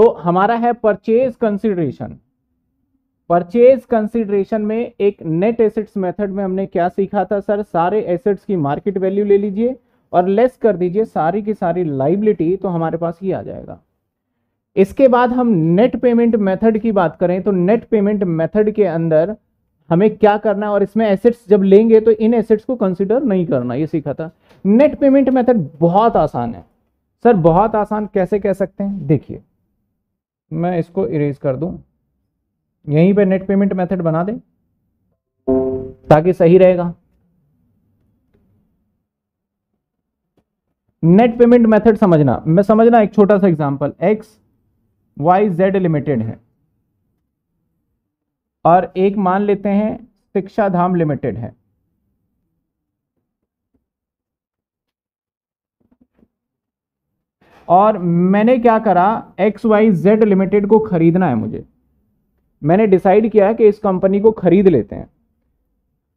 तो हमारा है परचेज कंसिडरेशन परचेज कंसिडरेशन में एक नेट एसेट्स मेथड में हमने क्या सीखा था सर सारे एसेट्स की मार्केट वैल्यू ले लीजिए और लेस कर दीजिए सारी की सारी लाइबिलिटी तो हमारे पास ही आ जाएगा इसके बाद हम नेट पेमेंट मेथड की बात करें तो नेट पेमेंट मेथड के अंदर हमें क्या करना है और इसमें एसेट्स जब लेंगे तो इन एसेट्स को कंसिडर नहीं करना ये सीखा था नेट पेमेंट मेथड बहुत आसान है सर बहुत आसान कैसे कह सकते हैं देखिए मैं इसको इरेज कर दूं यहीं पे नेट पेमेंट मेथड बना दें ताकि सही रहेगा नेट पेमेंट मेथड समझना मैं समझना एक छोटा सा example X Y Z limited है और एक मान लेते हैं शिक्षा धाम लिमिटेड है और मैंने क्या करा एक्स वाई जेड लिमिटेड को ख़रीदना है मुझे मैंने डिसाइड किया कि इस कंपनी को ख़रीद लेते हैं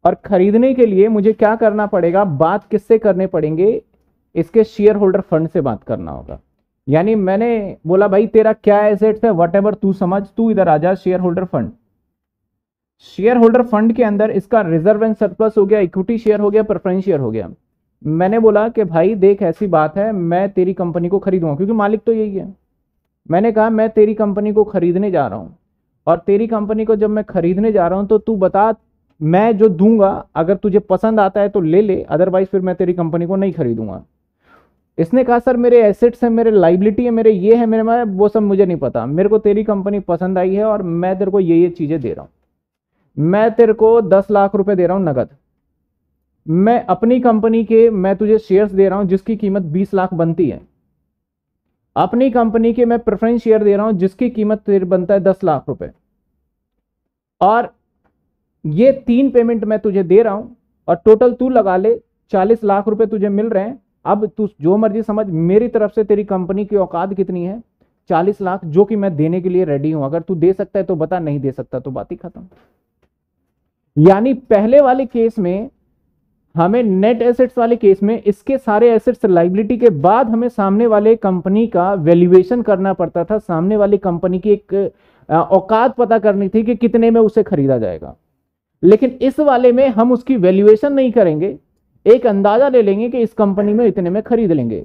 और ख़रीदने के लिए मुझे क्या करना पड़ेगा बात किससे करने पड़ेंगे इसके शेयर होल्डर फंड से बात करना होगा यानी मैंने बोला भाई तेरा क्या एसेट्स है वट एवर तू समझ तू इधर आ जा shareholder fund shareholder fund के अंदर इसका रिजर्व एंड सरप्लस हो गया इक्विटी शेयर हो गया प्रेफरेंस शेयर हो गया मैंने बोला कि भाई देख ऐसी बात है मैं तेरी कंपनी को खरीदूंगा क्योंकि मालिक तो यही है मैंने कहा मैं तेरी कंपनी को खरीदने जा रहा हूँ और तेरी कंपनी को जब मैं खरीदने जा रहा हूँ तो तू बता मैं जो दूंगा अगर तुझे पसंद आता है तो ले ले अदरवाइज फिर मैं तेरी कंपनी को नहीं खरीदूंगा इसने कहा सर मेरे एसेट्स हैं मेरे लाइबिलिटी है मेरे ये है मेरे मैं वो सब मुझे नहीं पता मेरे को तेरी कंपनी पसंद आई है और मैं तेरे को ये ये चीज़ें दे रहा हूँ मैं तेरे को दस लाख रुपए दे रहा हूँ नगद मैं अपनी कंपनी के मैं तुझे शेयर्स दे रहा हूं जिसकी कीमत बीस लाख बनती है अपनी कंपनी के मैं प्रेफरेंस शेयर दे रहा हूं जिसकी कीमत बनता है दस लाख रुपए और ये तीन पेमेंट मैं तुझे दे रहा हूं और टोटल तू लगा ले चालीस लाख रुपए तुझे मिल रहे हैं अब तू जो मर्जी समझ मेरी तरफ से तेरी कंपनी की औकात कितनी है चालीस लाख जो कि मैं देने के लिए रेडी हूं अगर तू दे सकता है तो बता नहीं दे सकता तो बात ही खत्म यानी पहले वाले केस में हमें नेट एसेट्स वाले केस में इसके सारे एसेट्स लाइबिलिटी के बाद हमें सामने वाले कंपनी का वैल्यूएशन करना पड़ता था सामने वाली कंपनी की एक औकात पता करनी थी कि कितने में उसे खरीदा जाएगा लेकिन इस वाले में हम उसकी वैल्यूएशन नहीं करेंगे एक अंदाजा ले लेंगे कि इस कंपनी में इतने में खरीद लेंगे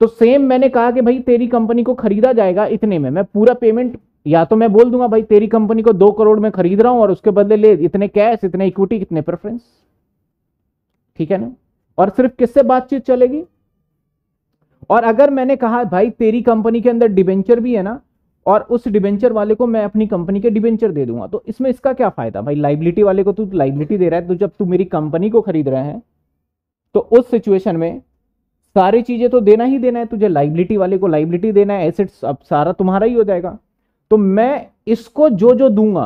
तो सेम मैंने कहा कि भाई तेरी कंपनी को खरीदा जाएगा इतने में मैं पूरा पेमेंट या तो मैं बोल दूंगा भाई तेरी कंपनी को दो करोड़ में खरीद रहा हूं और उसके बदले ले इतने कैश इतने इक्विटी इतने प्रेफरेंस ठीक है ना और सिर्फ किससे बातचीत चलेगी और अगर मैंने कहा भाई तेरी कंपनी के अंदर डिबेंचर भी है ना और उस डिबेंचर वाले को मैं अपनी कंपनी के डिबेंचर दे दूंगा तो इसमें इसका क्या फायदा भाई लाइबिलिटी वाले को तू लाइबिलिटी दे रहा है तो जब तू मेरी कंपनी को खरीद रहे हैं तो उस सिचुएशन में सारी चीजें तो देना ही देना है तुझे लाइबिलिटी वाले को लाइबिलिटी देना है एसेट्स अब सारा तुम्हारा ही हो जाएगा तो मैं इसको जो जो दूंगा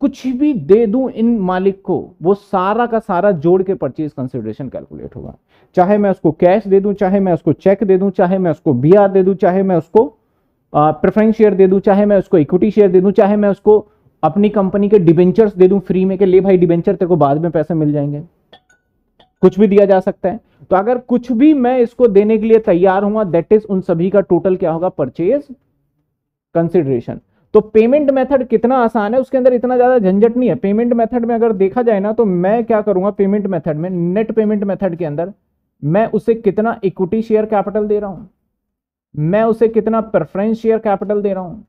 कुछ भी दे दूं इन मालिक को वो सारा का सारा जोड़ के परचेज कंसिडरेशन कैलकुलेट होगा चाहे मैं उसको कैश दे दूं चाहे मैं उसको चेक दे दूं चाहे मैं उसको बी दे दूं चाहे मैं उसको प्रेफरेंस शेयर दे दूं चाहे मैं उसको इक्विटी शेयर दे दूं चाहे मैं उसको अपनी कंपनी के डिबेंचर्स दे दूं फ्री में के ले भाई डिबेंचर तेरे को बाद में पैसे मिल जाएंगे कुछ भी दिया जा सकता है तो अगर कुछ भी मैं इसको देने के लिए तैयार हुआ दैट इज उन सभी का टोटल क्या होगा परचेज कंसिडरेशन तो पेमेंट मेथड कितना आसान है उसके अंदर इतना ज़्यादा झंझट नहीं है पेमेंट मेथड में अगर देखा जाए ना तो मैं क्या करूंगा पेमेंट मेथड में नेट पेमेंट मेथड के अंदर मैं उसे कितना इक्विटी शेयर कैपिटल दे रहा हूँ मैं उसे कितना प्रेफरेंस शेयर कैपिटल दे रहा हूँ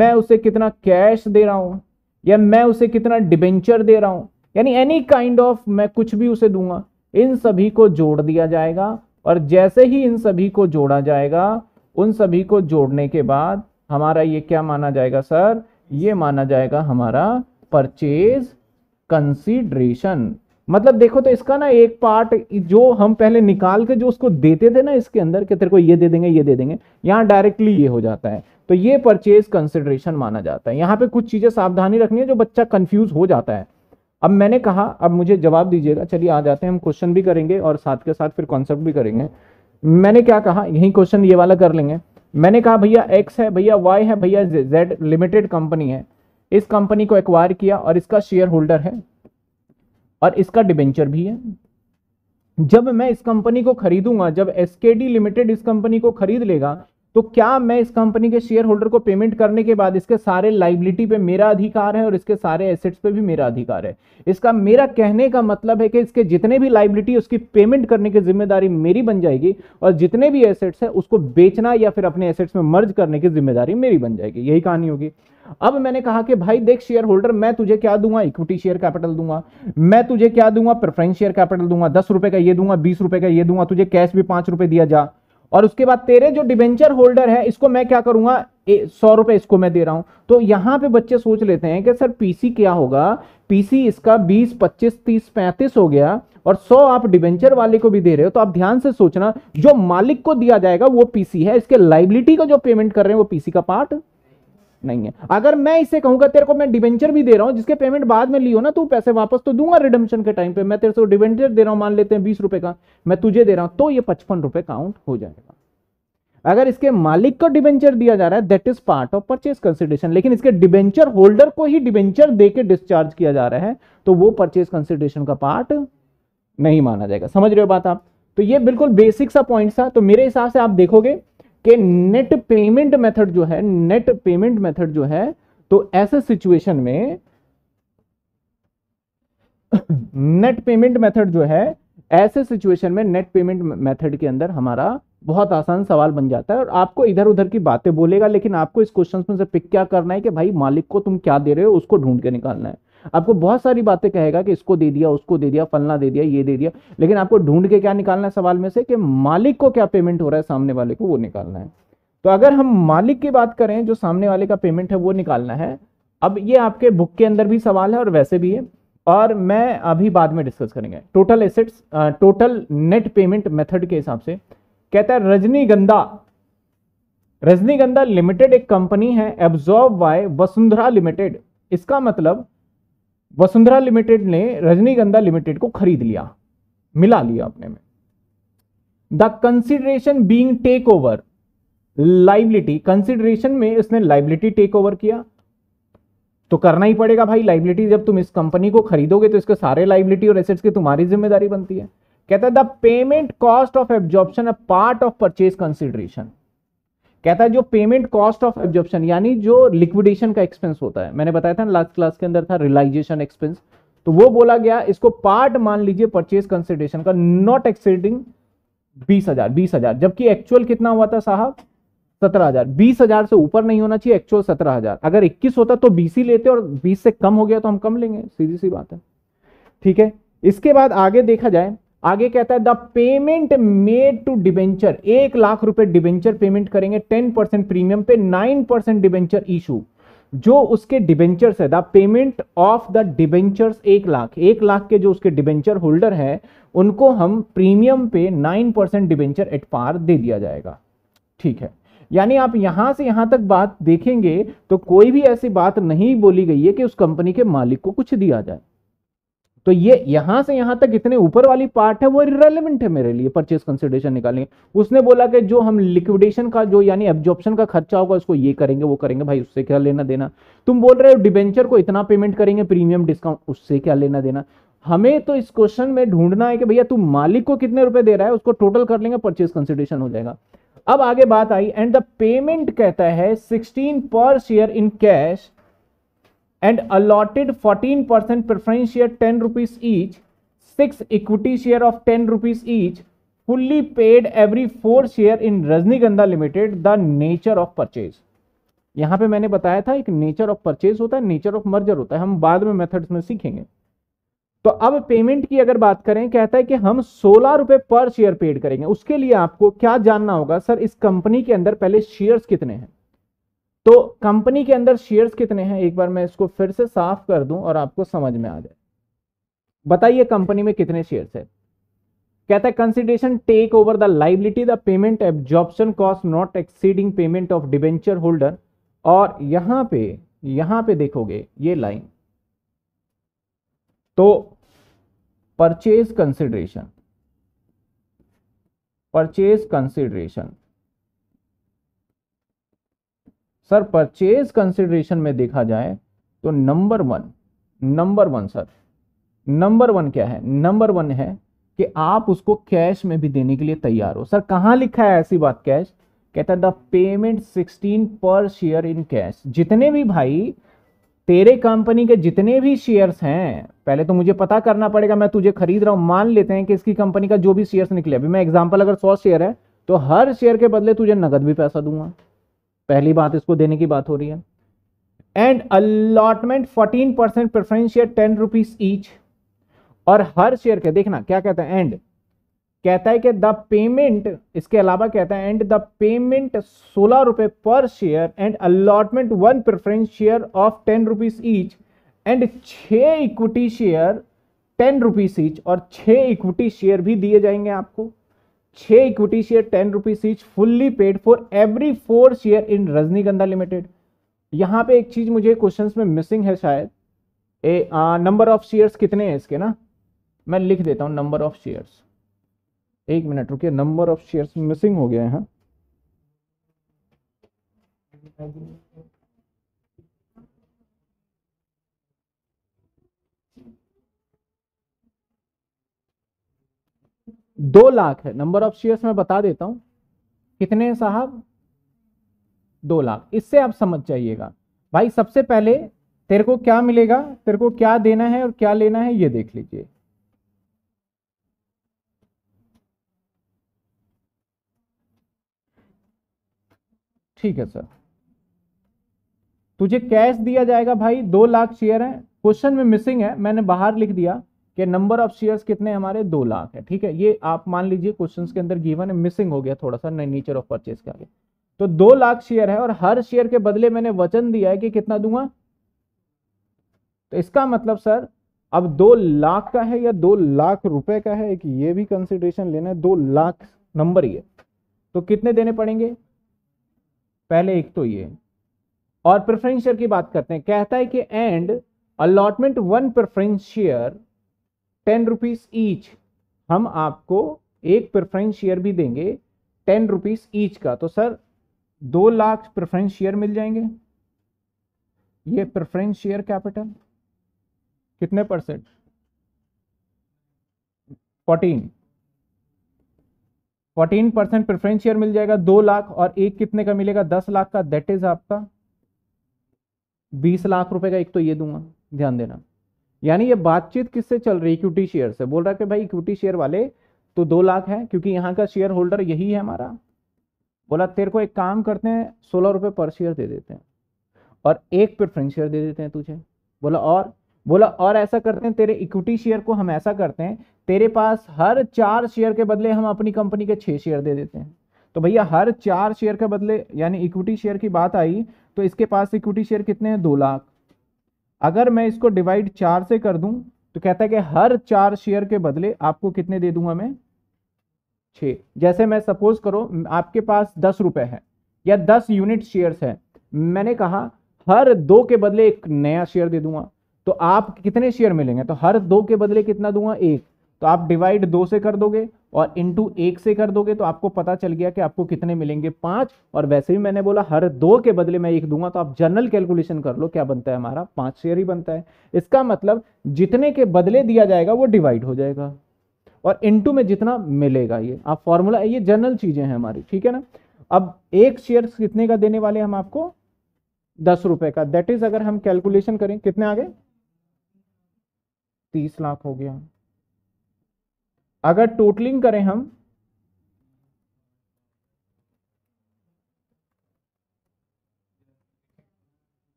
मैं उसे कितना कैश दे रहा हूं या मैं उसे कितना डिबेंचर दे रहा हूं यानी एनी काइंड ऑफ मैं कुछ भी उसे दूंगा इन सभी को जोड़ दिया जाएगा और जैसे ही इन सभी को जोड़ा जाएगा उन सभी को जोड़ने के बाद हमारा ये क्या माना जाएगा सर ये माना जाएगा हमारा परचेज कंसीडरेशन मतलब देखो तो इसका ना एक पार्ट जो हम पहले निकाल के जो उसको देते थे ना इसके अंदर कि तेरे को ये दे देंगे ये दे देंगे यहाँ डायरेक्टली ये हो जाता है तो ये परचेज कंसिडरेशन माना जाता है यहाँ पे कुछ चीज़ें सावधानी रखनी है जो बच्चा कंफ्यूज हो जाता है अब मैंने कहा अब मुझे जवाब दीजिएगा चलिए आ जाते हैं हम क्वेश्चन भी करेंगे और साथ के साथ फिर कॉन्सेप्ट भी करेंगे मैंने क्या कहा यही क्वेश्चन ये वाला कर लेंगे मैंने कहा भैया एक्स है भैया वाई है भैया जेड लिमिटेड कंपनी है इस कंपनी को एक्वायर किया और इसका शेयर होल्डर है और इसका डिबेंचर भी है जब मैं इस कंपनी को खरीदूंगा जब एसकेडी लिमिटेड इस कंपनी को खरीद लेगा तो क्या मैं इस कंपनी के शेयर होल्डर को पेमेंट करने के बाद इसके सारे लाइबिलिटी पे मेरा अधिकार है और इसके सारे एसेट्स पे भी मेरा अधिकार है इसका मेरा कहने का मतलब है कि इसके जितने भी लाइबिलिटी उसकी पेमेंट करने की जिम्मेदारी मेरी बन जाएगी और जितने भी एसेट्स है उसको बेचना या फिर अपने एसेट्स में मर्ज करने की जिम्मेदारी मेरी बन जाएगी यही कहानी होगी अब मैंने कहा कि भाई देख शेयर होल्डर मैं तुझे क्या दूंगा इक्विटी शेयर कैपिटल दूंगा मैं तुझे क्या दूंगा प्रेफरेंस शेयर कैपिटल दूंगा दस रुपए का ये दूंगा बीस रुपए का ये दूंगा तुझे कैश भी पांच रुपए दिया जा और उसके बाद तेरे जो डिवेंचर होल्डर है इसको मैं क्या करूंगा सौ रुपए इसको मैं दे रहा हूं तो यहां पे बच्चे सोच लेते हैं कि सर पीसी क्या होगा पीसी इसका 20 25 30 35 हो गया और 100 आप डिवेंचर वाले को भी दे रहे हो तो आप ध्यान से सोचना जो मालिक को दिया जाएगा वो पीसी है इसके लाइबिलिटी का जो पेमेंट कर रहे हैं वो पीसी का पार्ट नहीं है अगर मैं इसे कहूंगा तेरे को मैं डिवेंचर भी दे रहा हूं जिसके पेमेंट बाद में लियो ना तू पैसे वापस तो दूंगा रिडम्शन के टाइम पे मैं तेरे से डिवेंचर दे रहा हूं मान लेते हैं बीस रुपए का मैं तुझे दे रहा हूं तो ये पचपन रुपए काउंट हो जाएगा अगर इसके मालिक को डिवेंचर दिया जा रहा है that is part of purchase consideration लेकिन इसके डिबेंचर होल्डर को ही डिवेंचर देके डिस्चार्ज किया जा रहा है तो वो परचेज कंसिडरेशन का पार्ट नहीं माना जाएगा समझ रहे हो बात आप तो ये बिल्कुल बेसिक सा पॉइंट था तो मेरे हिसाब से आप देखोगे कि नेट पेमेंट मेथड जो है नेट पेमेंट मेथड जो है तो ऐसे सिचुएशन में नेट पेमेंट मेथड जो है ऐसे सिचुएशन में नेट पेमेंट मेथड के अंदर हमारा बहुत आसान सवाल बन जाता है और आपको इधर उधर की बातें बोलेगा लेकिन आपको इस क्वेश्चन में से पिक क्या करना है कि भाई मालिक को तुम क्या दे रहे हो उसको ढूंढ के निकालना है आपको बहुत सारी बातें कहेगा कि इसको दे दिया उसको दे दिया फलना दे दिया ये दे दिया लेकिन आपको ढूंढ के क्या निकालना है सवाल में से कि मालिक को क्या पेमेंट हो रहा है सामने वाले को वो निकालना है तो अगर हम मालिक की बात करें जो सामने वाले का पेमेंट है वो निकालना है अब ये आपके बुक के अंदर भी सवाल है और वैसे भी है और मैं अभी बाद में डिस्कस करेंगे total assets total net payment method के हिसाब से कहता है रजनीगंधा रजनीगंधा लिमिटेड एक कंपनी है एब्जॉर्ब बाय वसुंधरा लिमिटेड इसका मतलब वसुंधरा लिमिटेड ने रजनीगंधा लिमिटेड को खरीद लिया मिला लिया अपने में the consideration being take over liability consideration में इसने लाइबिलिटी टेक ओवर किया तो करना ही पड़ेगा भाई लाइबिलिटी जब तुम इस कंपनी को खरीदोगे तो इसके सारे लाइबिलिटी और एसेट्स की तुम्हारी जिम्मेदारी बनती है कहता है the payment cost of absorption a part of purchase consideration कहता है जो पेमेंट कॉस्ट ऑफ एब्जॉर्प्शन यानी जो लिक्विडेशन का एक्सपेंस होता है मैंने बताया था लास्ट क्लास के अंदर था रिलाइजेशन एक्सपेंस तो वो बोला गया इसको पार्ट मान लीजिए परचेज कंसिडरेशन का नॉट एक्सीडिंग बीस हजार बीस हजार जबकि एक्चुअल कितना हुआ था साहब सत्रह हजार बीस हजार से ऊपर नहीं होना चाहिए एक्चुअल सत्रह हजार अगर इक्कीस होता तो बीस ही लेते और बीस से कम हो गया तो हम कम लेंगे सीधी सी बात है ठीक है इसके बाद आगे देखा जाए आगे कहता है the payment made to debenture एक लाख रुपए डिबेंचर पेमेंट करेंगे टेन परसेंट प्रीमियम पे नाइन परसेंट डिबेंचर इशू जो उसके डिबेंचर्स है the payment of the debentures एक लाख एक लाख के जो उसके डिबेंचर होल्डर है उनको हम प्रीमियम पे nine percent debenture at par दे दिया जाएगा ठीक है यानी आप यहां से यहां तक बात देखेंगे तो कोई भी ऐसी बात नहीं बोली गई है कि उस कंपनी के मालिक को कुछ दिया जाए तो ये यहां से यहां तक इतने ऊपर वाली पार्ट है वो रेलिवेंट है मेरे लिए परचेज कंसिडरेशन निकालेंगे उसने बोला कि जो हम लिक्विडेशन का जो यानी एब्जॉर्प्शन का खर्चा होगा उसको ये करेंगे वो करेंगे भाई उससे क्या लेना देना तुम बोल रहे हो डिबेंचर को इतना पेमेंट करेंगे प्रीमियम डिस्काउंट उससे क्या लेना देना हमें तो इस क्वेश्चन में ढूंढना है कि भैया तू मालिक को कितने रुपए दे रहा है उसको टोटल कर लेंगे परचेज कंसिडरेशन हो जाएगा अब आगे बात आई एंड द पेमेंट कहता है sixteen per share in cash and allotted 14% preference share 10 rupees each, six equity share of 10 rupees each, fully paid every four share in Rajnigandha Limited, the nature of purchase. यहाँ पे मैंने बताया था एक nature of purchase होता है nature of merger होता है हम बाद में मेथड्स में सीखेंगे तो अब पेमेंट की अगर बात करें कहता है कि हम सोलह रुपए पर शेयर पेड करेंगे उसके लिए आपको क्या जानना होगा सर इस कंपनी के अंदर पहले शेयर्स कितने हैं तो कंपनी के अंदर शेयर्स कितने हैं एक बार मैं इसको फिर से साफ कर दूं और आपको समझ में आ जाए बताइए कंपनी में कितने शेयर्स है कहता है consideration take over the liability the payment absorption cost not exceeding payment of debenture holder और यहां पे यहां पे देखोगे ये लाइन तो purchase consideration purchase consideration sir purchase consideration में देखा जाए तो number one number one sir number one क्या है नंबर वन है कि आप उसको कैश में भी देने के लिए तैयार हो सर कहाँ लिखा है ऐसी बात कैश कहता the payment sixteen per share in cash जितने भी भाई तेरे कंपनी के जितने भी शेयर्स हैं पहले तो मुझे पता करना पड़ेगा मैं तुझे खरीद रहा हूँ मान लेते हैं कि इसकी कंपनी का जो भी शेयर्स निकले अभी मैं एग्जांपल अगर सौ शेयर है तो हर शेयर के बदले तुझे नगद भी पैसा दूंगा पहली बात इसको देने की बात हो रही है and allotment fourteen percent preference share ten rupees each और हर शेयर के देखना क्या कहता है एंड कहता है कि द पेमेंट इसके अलावा कहता है एंड द पेमेंट सोलह रुपए per share and allotment one preference share of ten rupees each and छ equity share ten rupees each और छ इक्विटी शेयर भी दिए जाएंगे आपको छह equity share ten rupees each fully paid for every four share in Rajnigandha limited यहाँ पे एक चीज मुझे क्वेश्चन में मिसिंग है शायद ए नंबर ऑफ शेयर्स कितने हैं इसके ना मैं लिख देता हूँ नंबर ऑफ शेयर्स एक मिनट रुकिए नंबर ऑफ शेयर्स मिसिंग हो गया है हाँ। दो लाख है नंबर ऑफ शेयर्स में बता देता हूं कितने हैं साहब दो लाख इससे आप समझ जाइएगा भाई सबसे पहले तेरे को क्या मिलेगा तेरे को क्या देना है और क्या लेना है ये देख लीजिए ठीक है सर तुझे कैश दिया जाएगा भाई दो लाख शेयर है क्वेश्चन में मिसिंग है मैंने बाहर लिख दिया कि नंबर ऑफ शेयर्स कितने हमारे दो लाख है ठीक है ये आप मान लीजिए क्वेश्चन के अंदर गिवन है मिसिंग हो गया थोड़ा सा नेचर ऑफ परचेज के आगे तो दो लाख शेयर है और हर शेयर के बदले मैंने वचन दिया है कि कितना दूंगा तो इसका मतलब सर अब दो लाख का है या दो लाख रुपए का है एक ये भी कंसिडरेशन लेना है दो लाख नंबर ये तो कितने देने पड़ेंगे पहले एक तो ये और प्रेफरेंस शेयर की बात करते हैं कहता है कि and allotment one preference share ten rupees each हम आपको एक प्रेफरेंस शेयर भी देंगे टेन रुपीज़ ईच का तो सर दो लाख प्रेफरेंस शेयर मिल जाएंगे ये प्रेफरेंस शेयर कैपिटल कितने percent fourteen fourteen percent preference share मिल जाएगा दो लाख और एक कितने का मिलेगा दस लाख का दैट इज आपका बीस लाख रुपए का एक तो ये दूंगा ध्यान देना यानी ये बातचीत किससे चल रही इक्विटी शेयर से बोल रहा है कि भाई इक्विटी शेयर वाले तो दो लाख है क्योंकि यहाँ का शेयर होल्डर यही है हमारा बोला तेरे को एक काम करते हैं सोलह रुपये पर शेयर दे देते हैं और एक प्रेफरेंस शेयर दे देते हैं तुझे बोला और बोला और ऐसा करते हैं तेरे इक्विटी शेयर को हम ऐसा करते हैं तेरे पास हर चार शेयर के बदले हम अपनी कंपनी के छः शेयर दे देते हैं तो भैया हर चार शेयर के बदले यानी इक्विटी शेयर की बात आई तो इसके पास इक्विटी शेयर कितने हैं दो लाख अगर मैं इसको डिवाइड चार से कर दूं तो कहता है कि हर चार शेयर के बदले आपको कितने दे दूंगा मैं छे जैसे मैं सपोज करो आपके पास दस रुपए है या दस यूनिट शेयर्स है मैंने कहा हर दो के बदले एक नया शेयर दे दूंगा तो आप कितने शेयर मिलेंगे तो हर दो के बदले कितना दूंगा एक तो आप डिवाइड दो से कर दोगे और इंटू एक से कर दोगे तो आपको पता चल गया कि आपको कितने मिलेंगे पांच और वैसे भी मैंने बोला हर दो के बदले मैं एक दूंगा तो आप जनरल कैलकुलेशन कर लो क्या बनता है हमारा पांच शेयर ही बनता है इसका मतलब जितने के बदले दिया जाएगा वो डिवाइड हो जाएगा और इंटू में जितना मिलेगा ये आप फॉर्मूला ये जनरल चीज़ें हैं हमारी ठीक है ना अब एक शेयर कितने का देने वाले हम आपको दस रुपए का दैट इज अगर हम कैलकुलेशन करें कितने आ गए तीस लाख हो गया अगर टोटलिंग करें हम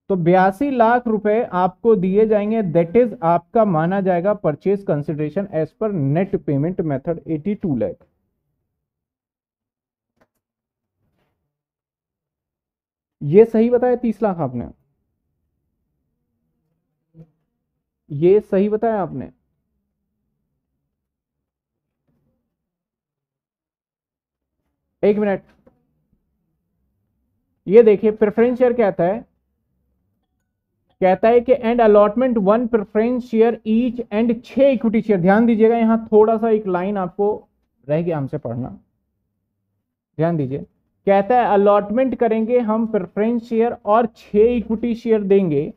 तो बयासी लाख रुपए आपको दिए जाएंगे दैट इज आपका माना जाएगा purchase consideration as per net payment method 82 lakh ये सही बताया तीस लाख आपने ये सही बताया आपने एक मिनट ये देखिए प्रेफरेंस शेयर कहता है कहता है कि and allotment one preference share each and छह इक्विटी शेयर ध्यान दीजिएगा यहां थोड़ा सा एक लाइन आपको रह गया हमसे पढ़ना ध्यान दीजिए कहता है अलॉटमेंट करेंगे हम प्रेफरेंस शेयर और छह इक्विटी शेयर देंगे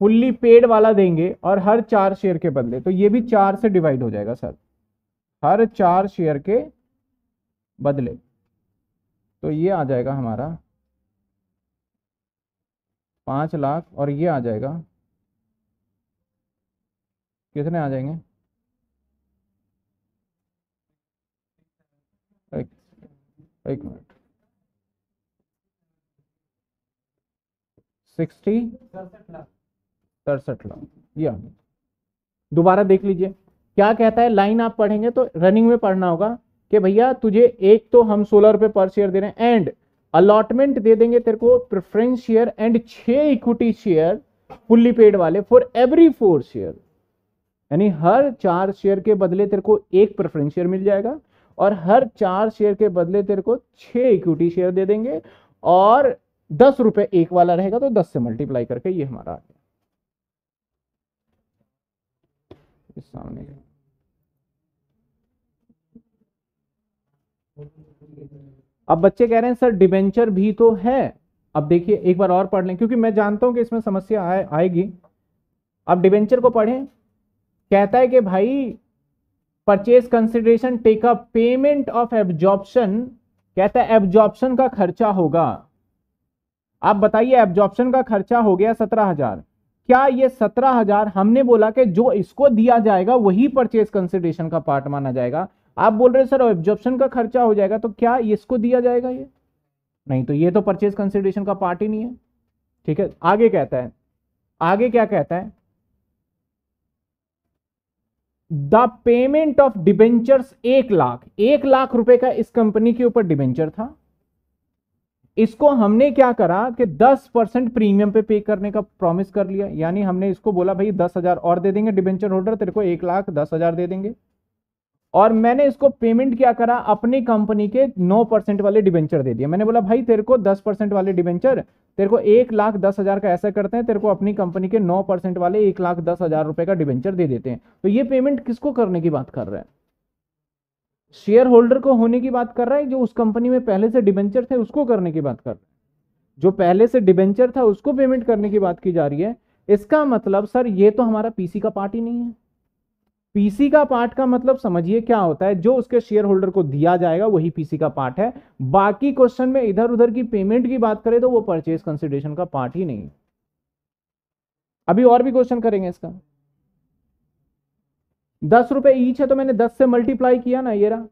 फुल्ली पेड वाला देंगे और हर चार शेयर के बदले तो ये भी चार से डिवाइड हो जाएगा सर हर चार शेयर के बदले तो ये आ जाएगा हमारा पाँच लाख और ये आ जाएगा कितने आ जाएंगे एक, एक मिनट सिक्सटी सड़सठ लाख ये दोबारा देख लीजिए क्या कहता है लाइन आप पढ़ेंगे तो रनिंग में पढ़ना होगा कि भैया तुझे एक तो हम सोलह रुपए पर शेयर दे रहे हैं एंड अलॉटमेंट दे देंगे तेरे को प्रेफरेंस शेयर एंड छह इक्विटी शेयर फुल्ली पेड वाले फॉर एवरी फोर शेयर यानी हर चार शेयर के बदले तेरे को एक प्रेफरेंस शेयर मिल जाएगा और हर चार शेयर के बदले तेरे को छह इक्विटी शेयर दे देंगे और दस रुपए एक वाला रहेगा तो दस से मल्टीप्लाई करके ये हमारा आ गया सामने अब बच्चे कह रहे हैं सर डिबेंचर भी तो है अब देखिए एक बार और पढ़ लें क्योंकि मैं जानता हूं कि इसमें समस्या आए आएगी अब डिबेंचर को पढ़ें कहता है कि भाई purchase consideration take up payment of absorption कहता है एब्जॉर्प्शन का खर्चा होगा आप बताइए एब्जॉर्प्शन का खर्चा हो गया सत्रह हजार क्या ये सत्रह हजार हमने बोला कि जो इसको दिया जाएगा वही परचेज कंसिडरेशन का पार्ट माना जाएगा आप बोल रहे सर ऑब्जॉर्प्शन का खर्चा हो जाएगा तो क्या इसको दिया जाएगा ये नहीं तो ये तो परचेज कंसिडरेशन का पार्ट ही नहीं है ठीक है आगे कहता है आगे क्या कहता है द पेमेंट ऑफ डिबेंचर्स एक लाख एक लाख रुपए का इस कंपनी के ऊपर डिबेंचर था इसको हमने क्या करा कि 10 परसेंट प्रीमियम पे पे करने का प्रॉमिस कर लिया यानी हमने इसको बोला भाई दस हजार और दे देंगे डिबेंचर होल्डर तेरे को एक लाख दस हजार दे देंगे और मैंने इसको पेमेंट क्या करा अपनी कंपनी के 9 परसेंट वाले डिबेंचर दे दिया मैंने बोला भाई तेरे को 10 परसेंट वाले डिबेंचर तेरे को एक लाख दस हज़ार का ऐसा करते हैं तेरे को अपनी कंपनी के 9 परसेंट वाले एक लाख दस हज़ार रुपए का डिबेंचर दे देते हैं तो ये पेमेंट किसको करने की बात कर रहा है शेयर होल्डर को होने की बात कर रहा है जो उस कंपनी में पहले से डिबेंचर थे उसको करने की बात कर रहा है जो पहले से डिबेंचर था उसको पेमेंट करने की बात की जा रही है इसका मतलब सर ये तो हमारा पीसी का पार्टी नहीं है पीसी का पार्ट का मतलब समझिए क्या होता है जो उसके शेयर होल्डर को दिया जाएगा वही पीसी का पार्ट है बाकी क्वेश्चन में इधर उधर की पेमेंट की बात करें तो वो परचेज कंसिडरेशन का पार्ट ही नहीं अभी और भी क्वेश्चन करेंगे इसका दस रुपए ईच है तो मैंने दस से मल्टीप्लाई किया ना ये रहा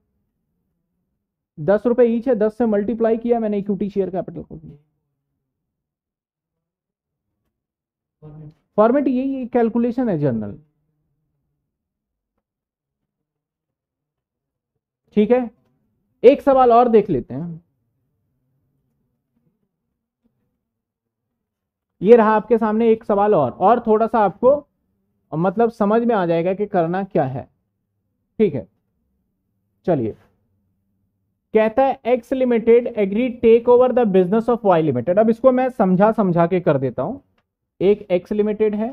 दस रुपए ईच है दस से मल्टीप्लाई किया मैंने इक्विटी शेयर कैपिटल को फॉर्मेट यही कैलकुलेशन है जर्नल ठीक है एक सवाल और देख लेते हैं ये रहा आपके सामने एक सवाल और और थोड़ा सा आपको मतलब समझ में आ जाएगा कि करना क्या है ठीक है चलिए कहता है X limited agree take over the business of Y limited अब इसको मैं समझा समझा के कर देता हूं एक एक्स लिमिटेड है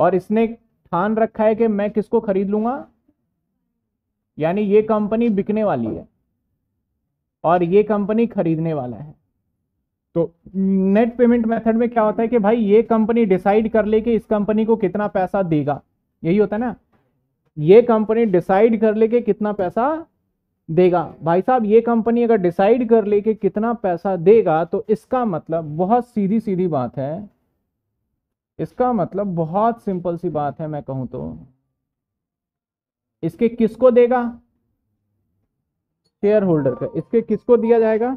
और इसने ठान रखा है कि मैं किसको खरीद लूंगा यानी ये कंपनी बिकने वाली है और ये कंपनी खरीदने वाला है तो नेट पेमेंट मेथड में क्या होता है कि भाई ये कंपनी डिसाइड कर ले कि इस कंपनी को कितना पैसा देगा यही होता है ना ये कंपनी डिसाइड कर ले कि कितना पैसा देगा भाई साहब ये कंपनी अगर डिसाइड कर ले कि कितना पैसा देगा तो इसका मतलब बहुत सीधी सीधी बात है इसका मतलब बहुत सिंपल सी बात है मैं कहूं तो इसके किसको देगा शेयर होल्डर का इसके किसको दिया जाएगा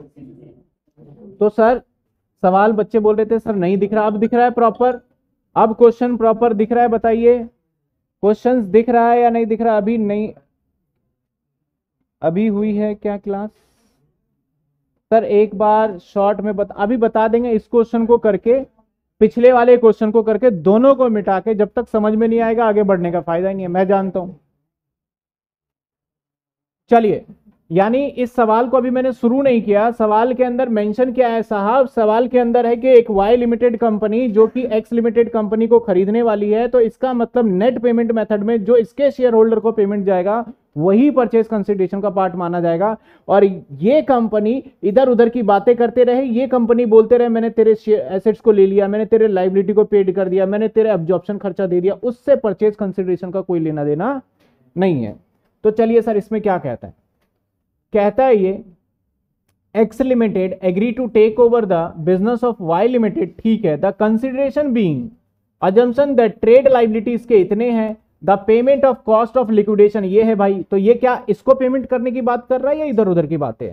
तो सर सवाल बच्चे बोल रहे थे सर नहीं दिख रहा अब दिख रहा है प्रॉपर अब क्वेश्चन प्रॉपर दिख रहा है बताइए क्वेश्चंस दिख रहा है या नहीं दिख रहा अभी नहीं अभी हुई है क्या क्लास सर एक बार शॉर्ट में बता अभी बता देंगे इस क्वेश्चन को करके पिछले वाले क्वेश्चन को करके दोनों को मिटा के जब तक समझ में नहीं आएगा आगे बढ़ने का फायदा ही नहीं है मैं जानता हूं चलिए यानी इस सवाल को अभी मैंने शुरू नहीं किया सवाल के अंदर मेंशन क्या है साहब सवाल के अंदर है कि एक वाई लिमिटेड कंपनी जो कि एक्स लिमिटेड कंपनी को खरीदने वाली है तो इसका मतलब नेट पेमेंट मेथड में जो इसके शेयर होल्डर को पेमेंट जाएगा वही परचेज कंसिडरेशन का पार्ट माना जाएगा और ये कंपनी इधर उधर की बातें करते रहे ये कंपनी बोलते रहे मैंने तेरे एसेट्स को ले लिया मैंने तेरे लाइबिलिटी को पेड कर दिया मैंने तेरे ऑब्जॉर्प्शन खर्चा दे दिया उससे परचेज कंसिडरेशन का कोई लेना देना नहीं है तो चलिए सर इसमें क्या कहता है कहता है ये X limited agree to take over the business of Y limited ठीक है the consideration being assumption the trade liabilities के इतने हैं the payment of cost of liquidation ये है भाई तो ये क्या इसको पेमेंट करने की बात कर रहा है या इधर उधर की बातें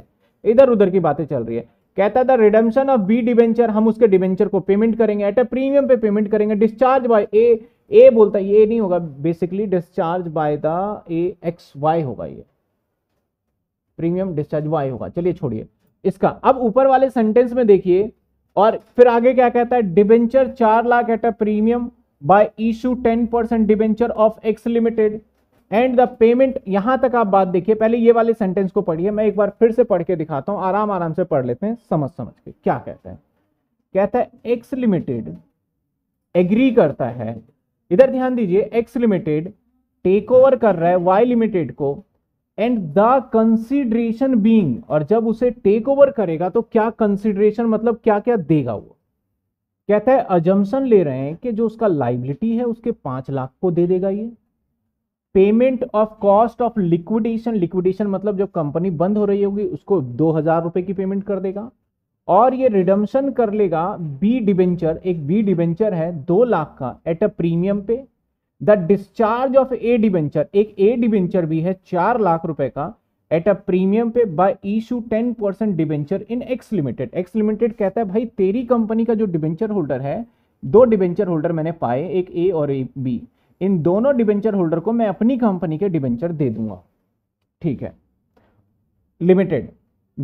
इधर उधर की बातें चल रही है कहता था रिडम्शन ऑफ बी डिवेंचर हम उसके डिवेंचर को पेमेंट करेंगे एट ए प्रीमियम पे पेमेंट करेंगे डिस्चार्ज बाय ए ए बोलता है ये नहीं होगा basically discharge by the A X Y होगा ये प्रीमियम डिस्चार्ज वाई होगा चलिए छोड़िए इसका अब ऊपर वाले सेंटेंस में देखिए और फिर आगे क्या कहता है डिबेंचर चार lakh at a premium by issue ten percent debenture of X limited and the payment यहां तक आप बात देखिए पहले ये वाले सेंटेंस को पढ़िए मैं एक बार फिर से पढ़ के दिखाता हूं आराम आराम से पढ़ लेते हैं समझ समझ के क्या कहता है कहता है एक्स लिमिटेड एग्री करता है इधर ध्यान दीजिए एक्स लिमिटेड टेक ओवर कर रहा है वाई लिमिटेड को एंड द कंसिडरेशन बींग और जब उसे टेक ओवर करेगा तो क्या कंसिडरेशन मतलब क्या क्या देगा वो कहता है अजम्पन ले रहे हैं कि जो उसका लाइबिलिटी है उसके पांच लाख को दे देगा ये payment of cost of liquidation liquidation मतलब जब कंपनी बंद हो रही होगी उसको दो हजार रुपए की पेमेंट कर देगा और ये रिडम्शन कर लेगा बी डिबेंचर एक बी डिबेंचर है दो लाख का एट अ प्रीमियम पे the discharge of A debenture एक ए डिबेंचर भी है चार लाख रुपए का एट अ प्रीमियम पे by issue ten percent debenture in X limited X limited कहता है भाई तेरी कंपनी का जो डिबेंचर होल्डर है दो डिबेंचर होल्डर मैंने पाए एक ए और एक बी इन दोनों डिबेंचर होल्डर को मैं अपनी कंपनी के डिबेंचर दे दूंगा ठीक है limited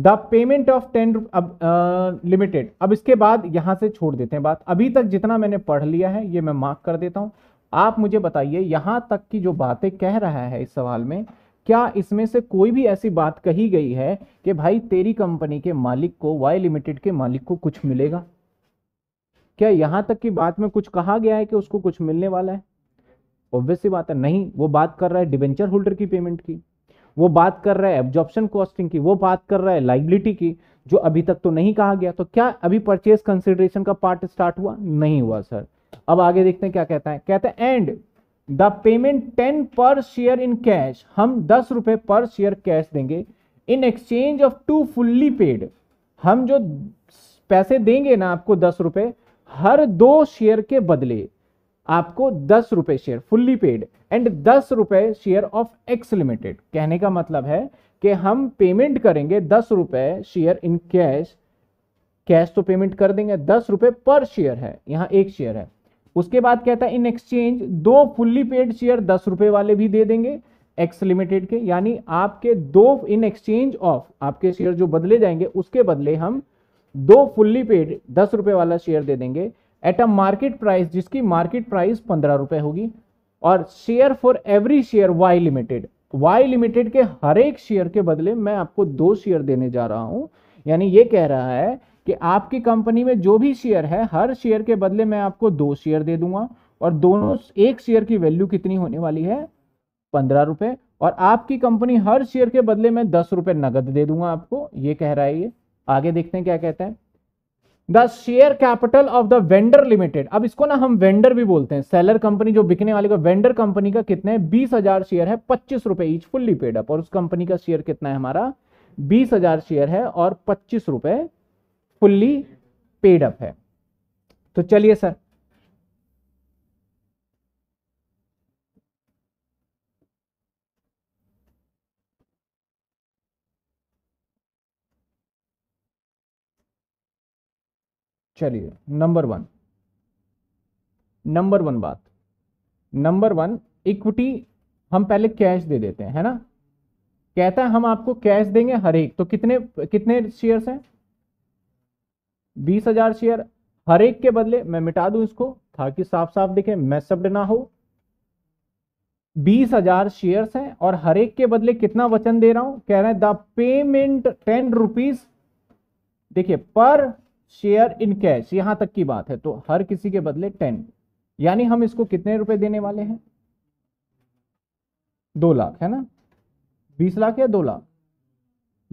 the payment of ten अब लिमिटेड अब इसके बाद यहां से छोड़ देते हैं बात अभी तक जितना मैंने पढ़ लिया है ये मैं मार्क कर देता हूं आप मुझे बताइए यहाँ तक की जो बातें कह रहा है इस सवाल में क्या इसमें से कोई भी ऐसी बात कही गई है कि भाई तेरी कंपनी के मालिक को वाई लिमिटेड के मालिक को कुछ मिलेगा क्या यहां तक की बात में कुछ कहा गया है कि उसको कुछ मिलने वाला है ऑब्वियस बात है नहीं वो बात कर रहा है डिवेंचर होल्डर की पेमेंट की वो बात कर रहा है एब्जॉर्प्शन कॉस्टिंग की वो बात कर रहा है लाइबिलिटी की जो अभी तक तो नहीं कहा गया तो क्या अभी परचेज कंसिडरेशन का पार्ट स्टार्ट हुआ नहीं हुआ सर अब आगे देखते हैं क्या कहता है कहते हैं and the payment ten per share in cash हम दस रुपये पर शेयर कैश देंगे in exchange of two fully paid हम जो पैसे देंगे ना आपको दस रुपए हर दो शेयर के बदले आपको दस रुपए शेयर फुल्ली पेड एंड दस रुपए शेयर ऑफ एक्स लिमिटेड कहने का मतलब है कि हम पेमेंट करेंगे दस रुपए शेयर इन कैश कैश तो पेमेंट कर देंगे दस रुपए पर शेयर है यहां एक शेयर है उसके बाद कहता है इन एक्सचेंज दो फुल्ली पेड शेयर दस रुपए वाले भी दे देंगे एक्स लिमिटेड के यानी आपके दो इन एक्सचेंज ऑफ आपके शेयर जो बदले जाएंगे उसके बदले हम दो फुल्ली पेड दस रुपए वाला शेयर दे देंगे एट अ मार्केट प्राइस जिसकी मार्केट प्राइस पंद्रह रुपए होगी और share for every share Y limited Y limited के हर एक शेयर के बदले मैं आपको दो शेयर देने जा रहा हूं यानी ये कह रहा है कि आपकी कंपनी में जो भी शेयर है हर शेयर के बदले मैं आपको दो शेयर दे दूंगा और दोनों एक शेयर की वैल्यू कितनी होने वाली है पंद्रह रुपए और आपकी कंपनी हर शेयर के बदले में दस रुपए नगद दे दूंगा आपको ये कह रहा है ये आगे देखते हैं क्या कहता है the share capital of the vendor limited अब इसको ना हम वेंडर भी बोलते हैं सेलर कंपनी जो बिकने वाली का वेंडर कंपनी का कितने बीस हजार शेयर है पच्चीस रुपए ईच फुल्ली पेड अप और उस कंपनी का शेयर कितना है हमारा बीस हजार शेयर है और पच्चीस रुपए फुल्ली पेड अप है तो चलिए सर चलिए नंबर वन नंबर वन बात नंबर वन इक्विटी हम पहले कैश दे देते हैं है ना कहता है हम आपको कैश देंगे हर एक तो कितने कितने शेयर्स हैं बीस हजार शेयर हर एक के बदले मैं मिटा दूं इसको ताकि साफ साफ दिखे मैसअप्ड ना हो बीस हजार शेयर हैं और हर एक के बदले कितना वचन दे रहा हूं कह रहे हैं द पेमेंट टेन रुपीज देखिए पर शेयर इन कैश यहां तक की बात है तो हर किसी के बदले टेन यानी हम इसको कितने रुपए देने वाले हैं दो लाख है ना बीस लाख या दो लाख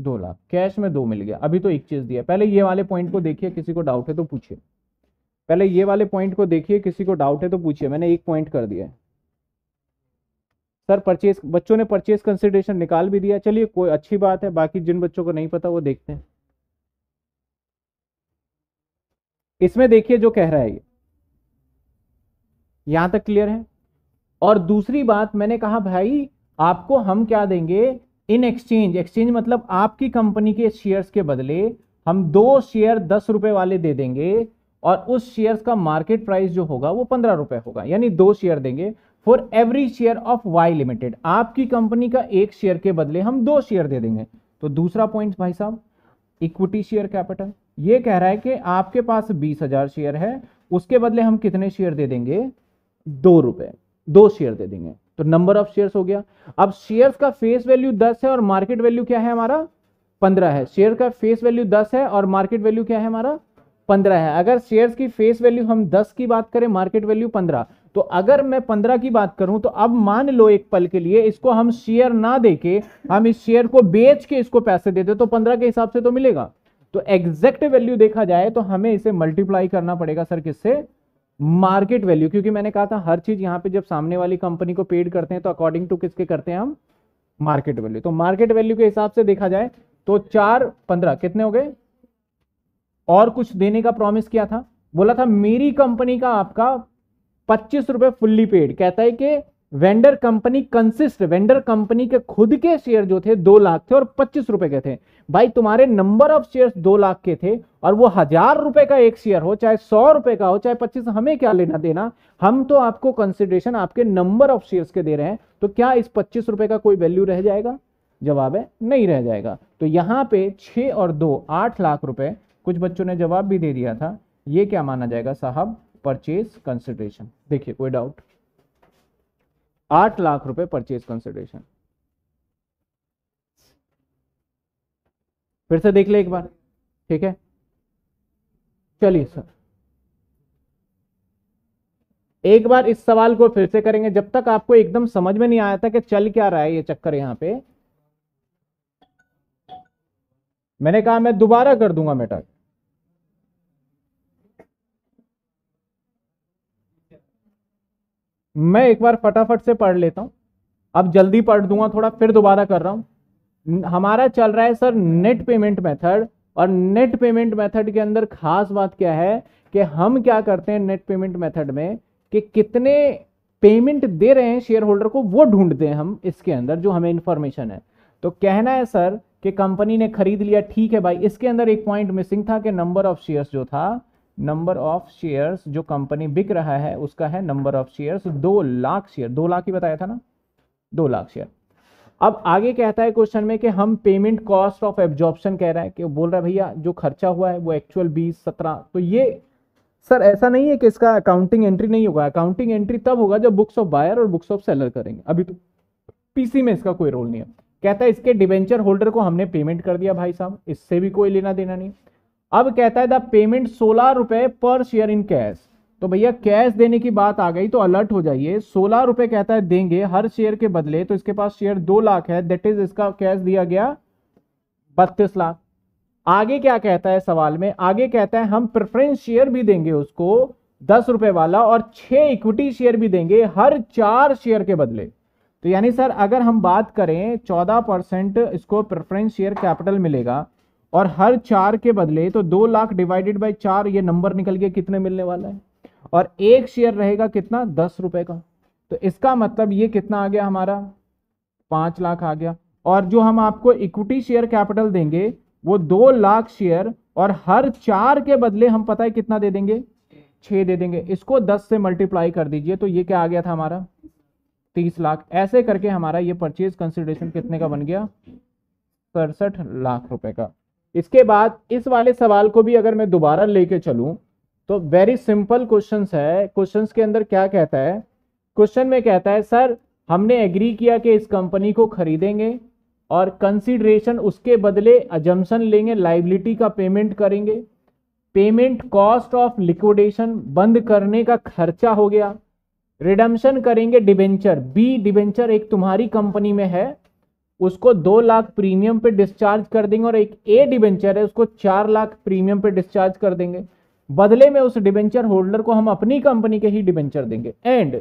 दो लाख कैश में दो मिल गया अभी तो एक चीज दिया पहले ये वाले पॉइंट को देखिए किसी को डाउट है तो पूछिए पहले ये वाले पॉइंट को देखिए किसी को डाउट है तो पूछिए मैंने एक पॉइंट कर दिया सर परचेज बच्चों ने परचेज कंसिडरेशन निकाल भी दिया चलिए कोई अच्छी बात है बाकी जिन बच्चों को नहीं पता वो देखते हैं इसमें देखिए जो कह रहा है ये यहां तक क्लियर है और दूसरी बात मैंने कहा भाई आपको हम क्या देंगे इन एक्सचेंज एक्सचेंज मतलब आपकी कंपनी के शेयर्स के बदले हम दो शेयर दस रुपए वाले दे देंगे और उस शेयर्स का मार्केट प्राइस जो होगा वो पंद्रह रुपए होगा यानी दो शेयर देंगे for every share of Y limited आपकी कंपनी का एक शेयर के बदले हम दो शेयर दे देंगे तो दूसरा पॉइंट भाई साहब इक्विटी शेयर कैपिटल ये कह रहा है कि आपके पास बीस हजार शेयर है उसके बदले हम कितने शेयर दे देंगे दो रुपए दो शेयर दे देंगे तो नंबर ऑफ शेयर्स हो गया अब शेयर्स का फेस वैल्यू दस है और मार्केट वैल्यू क्या है हमारा पंद्रह है शेयर का फेस वैल्यू दस है और मार्केट वैल्यू क्या है हमारा पंद्रह है अगर शेयर्स की फेस वैल्यू हम दस की बात करें मार्केट वैल्यू पंद्रह तो अगर मैं पंद्रह की बात करूं तो अब मान लो एक पल के लिए इसको हम शेयर ना देके हम इस शेयर को बेच के इसको पैसे देते तो पंद्रह के हिसाब से तो मिलेगा तो एग्जैक्ट वैल्यू देखा जाए तो हमें इसे मल्टीप्लाई करना पड़ेगा सर किससे मार्केट वैल्यू क्योंकि मैंने कहा था हर चीज यहां पे जब सामने वाली कंपनी को पेड करते हैं तो अकॉर्डिंग टू किसके करते हैं हम मार्केट वैल्यू तो मार्केट वैल्यू के हिसाब से देखा जाए तो चार पंद्रह कितने हो गए और कुछ देने का प्रॉमिस किया था बोला था मेरी कंपनी का आपका पच्चीस रुपए फुल्ली पेड कहता है कि vendor company consist vendor company के खुद के शेयर जो थे दो लाख थे और पच्चीस रुपए के थे भाई तुम्हारे नंबर ऑफ शेयर्स दो लाख के थे और वो हजार रुपए का एक शेयर हो चाहे सौ रुपए का हो चाहे पच्चीस हमें क्या लेना देना हम तो आपको कंसिडरेशन आपके नंबर ऑफ शेयर्स के दे रहे हैं तो क्या इस पच्चीस रुपए का कोई वैल्यू रह जाएगा जवाब है नहीं रह जाएगा तो यहाँ पे छः और दो आठ लाख रुपए कुछ बच्चों ने जवाब भी दे दिया था ये क्या माना जाएगा साहब परचेज कंसिडरेशन देखिए कोई डाउट आठ लाख रुपए परचेज कंसिडरेशन फिर से देख ले एक बार ठीक है चलिए सर एक बार इस सवाल को फिर से करेंगे जब तक आपको एकदम समझ में नहीं आया था कि चल क्या रहा है ये चक्कर यहां पे मैंने कहा मैं दोबारा कर दूंगा मेटर मैं एक बार फटाफट से पढ़ लेता हूँ अब जल्दी पढ़ दूंगा थोड़ा फिर दोबारा कर रहा हूँ हमारा चल रहा है सर नेट पेमेंट मेथड और नेट पेमेंट मेथड के अंदर खास बात क्या है कि हम क्या करते हैं नेट पेमेंट मेथड में कि कितने पेमेंट दे रहे हैं शेयर होल्डर को वो ढूंढते हैं हम इसके अंदर जो हमें इंफॉर्मेशन है तो कहना है सर कि कंपनी ने खरीद लिया ठीक है भाई इसके अंदर एक पॉइंट मिसिंग था कि नंबर ऑफ शेयर्स जो था नंबर ऑफ शेयर्स जो कंपनी बिक रहा है उसका है नंबर ऑफ शेयर्स दो लाख शेयर दो लाख ही बताया था ना दो लाख शेयर अब आगे कहता है क्वेश्चन में कि हम पेमेंट कॉस्ट ऑफ एब्जॉर्प्शन कह रहा है कि बोल रहा है भैया जो खर्चा हुआ है वो एक्चुअल बीस सत्रह तो ये सर ऐसा नहीं है कि इसका अकाउंटिंग एंट्री नहीं होगा अकाउंटिंग एंट्री तब होगा जब बुक्स ऑफ बायर और बुक्स ऑफ सेलर करेंगे अभी तो पीसी में इसका कोई रोल नहीं है कहता है इसके डिवेंचर होल्डर को हमने पेमेंट कर दिया भाई साहब इससे भी कोई लेना देना नहीं अब कहता है द पेमेंट सोलह रुपए पर शेयर इन कैश तो भैया कैश देने की बात आ गई तो अलर्ट हो जाइए सोलह रुपए कहता है देंगे हर शेयर के बदले तो इसके पास शेयर दो लाख है दैट इज इसका कैश दिया गया बत्तीस लाख आगे क्या कहता है सवाल में आगे कहता है हम प्रेफरेंस शेयर भी देंगे उसको दस रुपए वाला और छह इक्विटी शेयर भी देंगे हर चार शेयर के बदले तो यानी सर अगर हम बात करें चौदह परसेंट इसको प्रेफरेंस शेयर कैपिटल मिलेगा और हर चार के बदले तो दो लाख डिवाइडेड बाई चार ये नंबर निकल के कितने मिलने वाला है और एक शेयर रहेगा कितना दस रुपए का तो इसका मतलब ये कितना आ गया हमारा पांच लाख आ गया और जो हम आपको इक्विटी शेयर कैपिटल देंगे वो दो लाख शेयर और हर चार के बदले हम पता है कितना दे देंगे छः दे देंगे इसको दस से मल्टीप्लाई कर दीजिए तो ये क्या आ गया था हमारा तीस लाख ऐसे करके हमारा ये परचेज कंसिडरेशन कितने का बन गया सड़सठ लाख रुपए का इसके बाद इस वाले सवाल को भी अगर मैं दोबारा लेके चलूं तो वेरी सिंपल क्वेश्चन है क्वेश्चन के अंदर क्या कहता है क्वेश्चन में कहता है सर हमने एग्री किया कि इस कंपनी को खरीदेंगे और कंसिडरेशन उसके बदले अजम्सन लेंगे लाइबिलिटी का पेमेंट करेंगे पेमेंट कॉस्ट ऑफ लिक्विडेशन बंद करने का खर्चा हो गया रिडम्शन करेंगे डिबेंचर बी डिबेंचर एक तुम्हारी कंपनी में है उसको दो लाख प्रीमियम पे डिस्चार्ज कर देंगे और एक ए डिबेंचर है उसको चार लाख प्रीमियम पे डिस्चार्ज कर देंगे बदले में उस डिबेंचर होल्डर को हम अपनी कंपनी के ही डिबेंचर देंगे एंड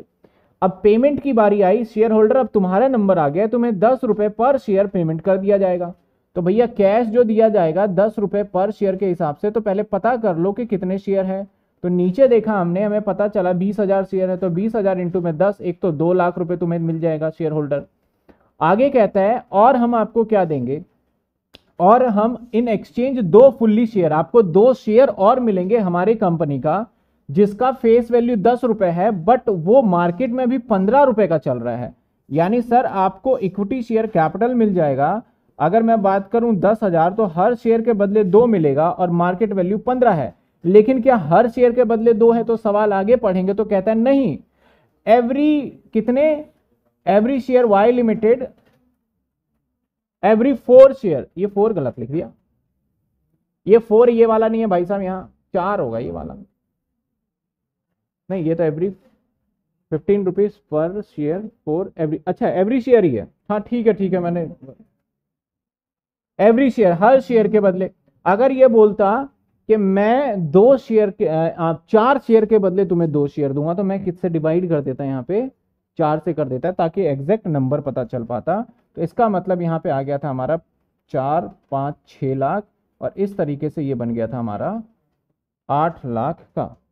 अब पेमेंट की बारी आई शेयर होल्डर अब तुम्हारा नंबर आ गया तुम्हें दस रुपये पर शेयर पेमेंट कर दिया जाएगा तो भैया कैश जो दिया जाएगा दस रुपये पर शेयर के हिसाब से तो पहले पता कर लो कि कितने शेयर है तो नीचे देखा हमने हमें पता चला बीस हज़ार शेयर है तो बीस हज़ार इंटू में दस एक तो दो लाख रुपए तुम्हें मिल जाएगा शेयर होल्डर आगे कहता है और हम आपको क्या देंगे और हम इन एक्सचेंज दो फुल्ली शेयर आपको दो शेयर और मिलेंगे हमारे कंपनी का जिसका फेस वैल्यू दस रुपए है बट वो मार्केट में भी पंद्रह रुपए का चल रहा है यानी सर आपको इक्विटी शेयर कैपिटल मिल जाएगा अगर मैं बात करूं दस हजार तो हर शेयर के बदले दो मिलेगा और मार्केट वैल्यू पंद्रह है लेकिन क्या हर शेयर के बदले दो है तो सवाल आगे पढ़ेंगे तो कहता है नहीं एवरी कितने every share Y limited every four share ये फोर गलत लिख दिया ये फोर ये वाला नहीं है भाई साहब यहाँ चार होगा ये वाला नहीं ये तो एवरी फिफ्टीन रुपीज पर शेयर फोर एवरी अच्छा एवरी शेयर ही है हाँ ठीक है ठीक है मैंने एवरी शेयर हर शेयर के बदले अगर ये बोलता कि मैं दो शेयर के आप चार शेयर के बदले तुम्हें दो शेयर दूंगा तो मैं किससे डिवाइड कर देता यहाँ पे चार से कर देता है ताकि एग्जैक्ट नंबर पता चल पाता तो इसका मतलब यहाँ पे आ गया था हमारा चार पाँच छः लाख और इस तरीके से ये बन गया था हमारा आठ लाख का